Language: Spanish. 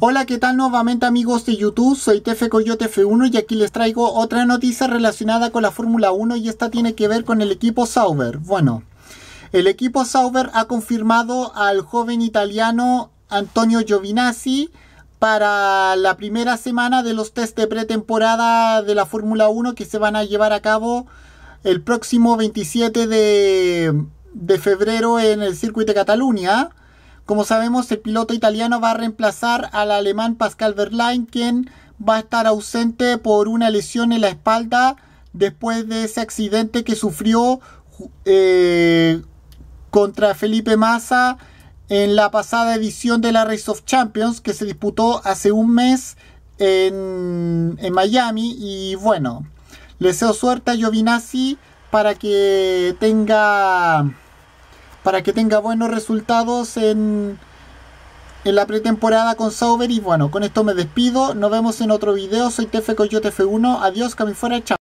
Hola, ¿qué tal nuevamente amigos de YouTube? Soy TF Coyote F1 y aquí les traigo otra noticia relacionada con la Fórmula 1 y esta tiene que ver con el equipo Sauber. Bueno, el equipo Sauber ha confirmado al joven italiano Antonio Giovinazzi para la primera semana de los test de pretemporada de la Fórmula 1 que se van a llevar a cabo el próximo 27 de, de febrero en el circuito de Cataluña. Como sabemos, el piloto italiano va a reemplazar al alemán Pascal Verlaine, quien va a estar ausente por una lesión en la espalda después de ese accidente que sufrió eh, contra Felipe Massa en la pasada edición de la Race of Champions que se disputó hace un mes en, Miami. Y bueno, le deseo suerte a Giovinazzi para que tenga para que tenga buenos resultados en, en la pretemporada con Sauber. Y bueno, con esto me despido. Nos vemos en otro video. Soy TF Coyote F1. Adiós, que fuera, chao.